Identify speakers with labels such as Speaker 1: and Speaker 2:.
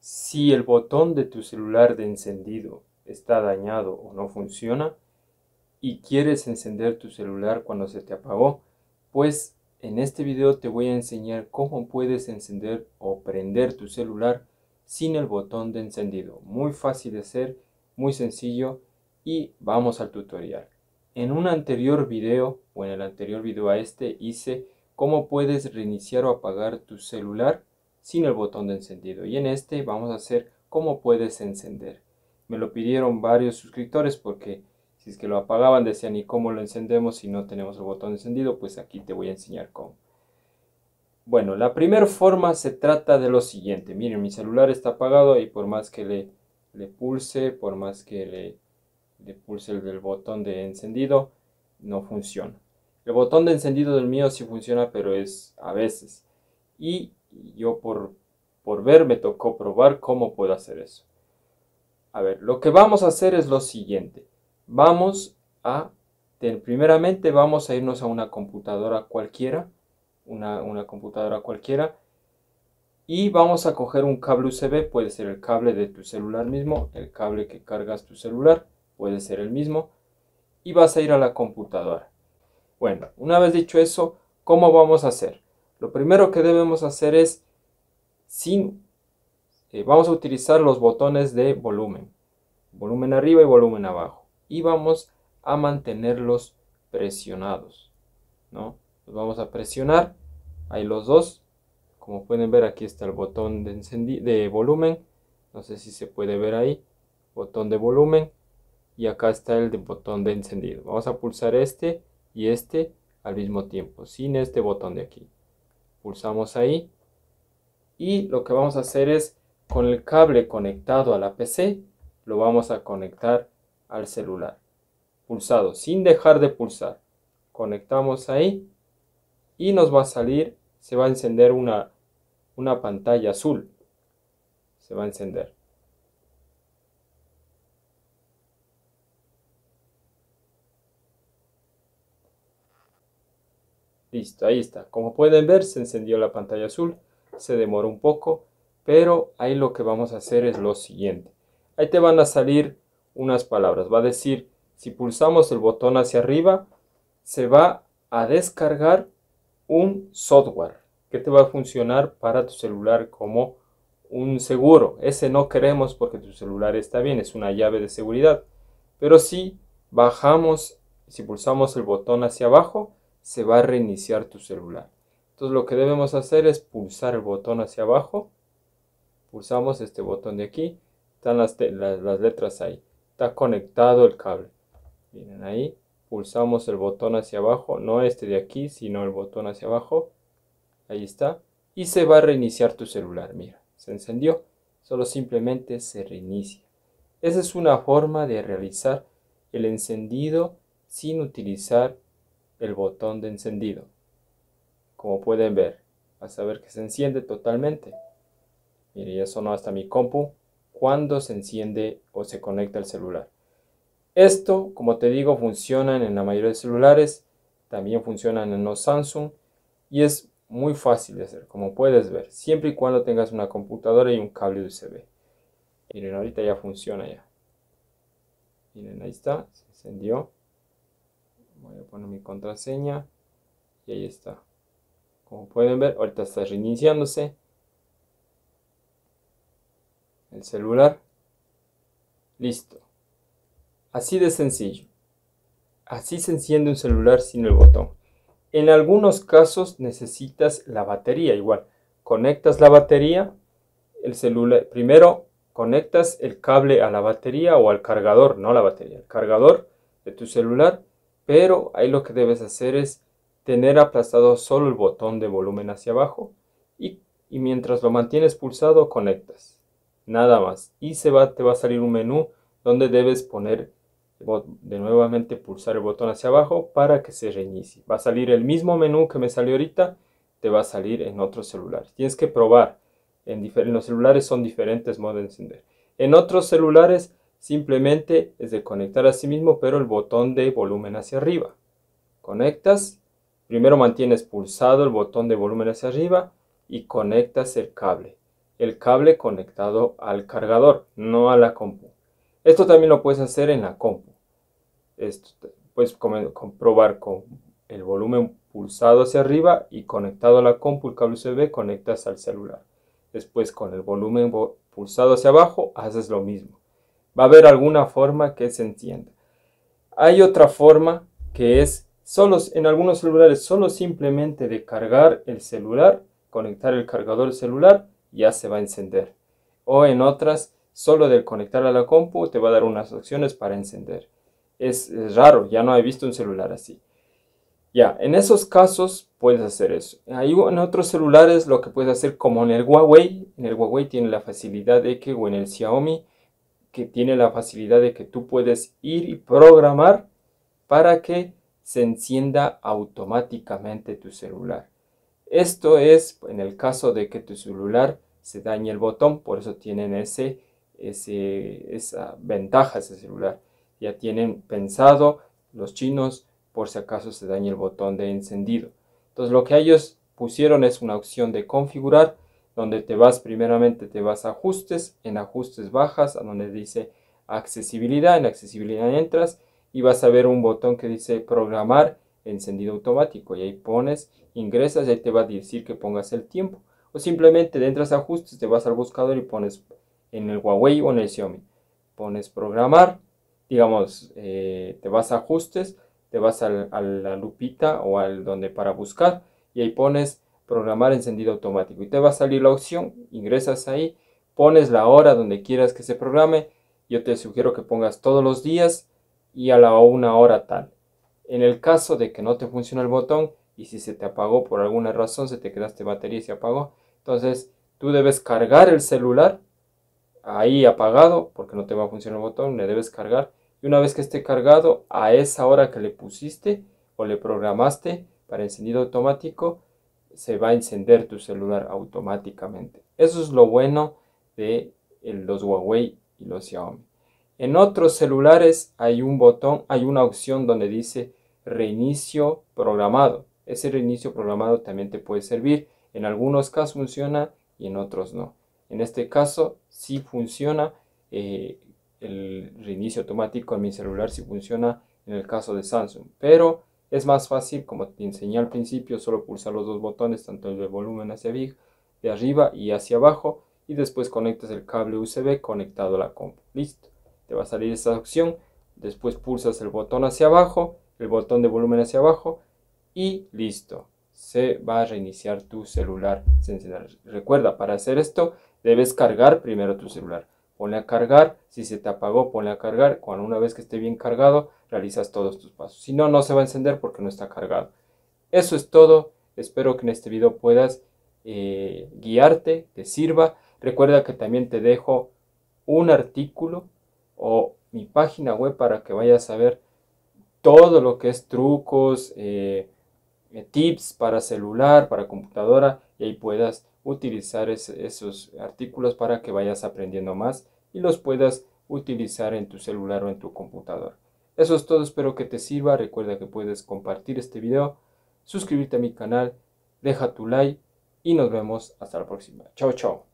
Speaker 1: Si el botón de tu celular de encendido está dañado o no funciona y quieres encender tu celular cuando se te apagó, pues en este video te voy a enseñar cómo puedes encender o prender tu celular sin el botón de encendido. Muy fácil de hacer, muy sencillo y vamos al tutorial. En un anterior video o en el anterior video a este hice cómo puedes reiniciar o apagar tu celular sin el botón de encendido y en este vamos a hacer cómo puedes encender. Me lo pidieron varios suscriptores porque si es que lo apagaban decían y cómo lo encendemos si no tenemos el botón encendido, pues aquí te voy a enseñar cómo. Bueno, la primera forma se trata de lo siguiente. Miren, mi celular está apagado y por más que le, pulse, por más que le, pulse el, del botón de encendido, no funciona. El botón de encendido del mío sí funciona, pero es a veces. Y yo por, ver me tocó probar cómo puedo hacer eso. A ver, lo que vamos a hacer es lo siguiente. Vamos a, primeramente vamos a irnos a una computadora cualquiera, una, una computadora cualquiera, y vamos a coger un cable USB, puede ser el cable de tu celular mismo, el cable que cargas tu celular, puede ser el mismo, y vas a ir a la computadora. Bueno, una vez dicho eso, ¿cómo vamos a hacer? Lo primero que debemos hacer es, sin, eh, vamos a utilizar los botones de volumen. Volumen arriba y volumen abajo. Y vamos a mantenerlos presionados. ¿no? Los vamos a presionar. Ahí los dos. Como pueden ver aquí está el botón de, de volumen. No sé si se puede ver ahí. Botón de volumen. Y acá está el de botón de encendido. Vamos a pulsar este y este al mismo tiempo. Sin este botón de aquí pulsamos ahí y lo que vamos a hacer es con el cable conectado a la PC lo vamos a conectar al celular pulsado sin dejar de pulsar conectamos ahí y nos va a salir se va a encender una una pantalla azul se va a encender Listo, ahí está. Como pueden ver, se encendió la pantalla azul, se demoró un poco, pero ahí lo que vamos a hacer es lo siguiente. Ahí te van a salir unas palabras. Va a decir, si pulsamos el botón hacia arriba, se va a descargar un software que te va a funcionar para tu celular como un seguro. Ese no queremos porque tu celular está bien, es una llave de seguridad. Pero si bajamos, si pulsamos el botón hacia abajo, se va a reiniciar tu celular. Entonces lo que debemos hacer es pulsar el botón hacia abajo. Pulsamos este botón de aquí. Están las, letras ahí. Está conectado el cable. Miren ahí. Pulsamos el botón hacia abajo. No este de aquí, sino el botón hacia abajo. Ahí está. Y se va a reiniciar tu celular. Mira, se encendió. Solo simplemente se reinicia. Esa es una forma de realizar el encendido sin utilizar el botón de encendido. Como pueden ver, a saber que se enciende totalmente. Mire, ya sonó hasta mi compu cuando se enciende o se conecta el celular. Esto, como te digo, funcionan en la mayoría de celulares, también funcionan en los Samsung y es muy fácil de hacer, como puedes ver, siempre y cuando tengas una computadora y un cable USB. Miren, ahorita ya funciona ya. Miren, ahí está, se encendió voy a poner mi contraseña y ahí está como pueden ver ahorita está reiniciándose el celular listo así de sencillo así se enciende un celular sin el botón en algunos casos necesitas la batería igual conectas la batería el celular primero conectas el cable a la batería o al cargador no la batería el cargador de tu celular pero ahí lo que debes hacer es tener aplastado solo el botón de volumen hacia abajo y, mientras lo mantienes pulsado conectas. Nada más. Y se va, te va a salir un menú donde debes poner de nuevamente pulsar el botón hacia abajo para que se reinicie. Va a salir el mismo menú que me salió ahorita, te va a salir en otros celulares. Tienes que probar. En, en los celulares son diferentes modos de encender. En otros celulares Simplemente es de conectar a sí mismo, pero el botón de volumen hacia arriba. Conectas, primero mantienes pulsado el botón de volumen hacia arriba y conectas el cable. El cable conectado al cargador, no a la compu. Esto también lo puedes hacer en la compu. puedes comprobar con el volumen pulsado hacia arriba y conectado a la compu, el cable USB, conectas al celular. Después con el volumen pulsado hacia abajo, haces lo mismo. Va a haber alguna forma que se entienda. Hay otra forma que es solo en algunos celulares solo simplemente de cargar el celular, conectar el cargador celular, ya se va a encender. O en otras solo de conectar a la compu te va a dar unas opciones para encender. Es, raro, ya no he visto un celular así. Ya, en esos casos puedes hacer eso. en otros celulares lo que puedes hacer como en el Huawei, en el Huawei tiene la facilidad de que o en el Xiaomi que tiene la facilidad de que tú puedes ir y programar para que se encienda automáticamente tu celular. Esto es en el caso de que tu celular se dañe el botón, por eso tienen ese, esa ventaja ese celular. Ya tienen pensado los chinos por si acaso se dañe el botón de encendido. Entonces lo que ellos pusieron es una opción de configurar donde te vas primeramente, te vas a ajustes, en ajustes bajas a donde dice accesibilidad, en accesibilidad entras y vas a ver un botón que dice programar encendido automático y ahí pones, ingresas y ahí te va a decir que pongas el tiempo o simplemente entras a ajustes, te vas al buscador y pones en el Huawei o en el Xiaomi, pones programar, digamos, eh, te vas a ajustes, te vas al, a la lupita o al donde para buscar y ahí pones programar encendido automático. Y te va a salir la opción, ingresas ahí, pones la hora donde quieras que se programe. Yo te sugiero que pongas todos los días y a la una hora tal. En el caso de que no te funcione el botón y si se te apagó por alguna razón, se te quedaste batería y se apagó, entonces tú debes cargar el celular ahí apagado porque no te va a funcionar el botón, le debes cargar y una vez que esté cargado a esa hora que le pusiste o le programaste para encendido automático, se va a encender tu celular automáticamente. Eso es lo bueno de los Huawei y los Xiaomi. En otros celulares hay un botón, hay una opción donde dice reinicio programado. Ese reinicio programado también te puede servir. En algunos casos funciona y en otros no. En este caso sí funciona eh, el reinicio automático en mi celular, sí funciona en el caso de Samsung. Pero es más fácil, como te enseñé al principio, solo pulsar los dos botones, tanto el de volumen hacia de arriba y hacia abajo, y después conectas el cable USB conectado a la compu. Listo, te va a salir esta opción, después pulsas el botón hacia abajo, el botón de volumen hacia abajo, y listo, se va a reiniciar tu celular. Recuerda, para hacer esto debes cargar primero tu celular ponle a cargar, si se te apagó, ponle a cargar, cuando una vez que esté bien cargado, realizas todos tus pasos. Si no, no se va a encender porque no está cargado. Eso es todo, espero que en este video puedas eh, guiarte, te sirva. Recuerda que también te dejo un artículo o mi página web para que vayas a ver todo lo que es trucos, eh, tips para celular, para computadora y ahí puedas utilizar esos artículos para que vayas aprendiendo más y los puedas utilizar en tu celular o en tu computador. Eso es todo, espero que te sirva. Recuerda que puedes compartir este video, suscribirte a mi canal, deja tu like y nos vemos hasta la próxima. Chao, chao.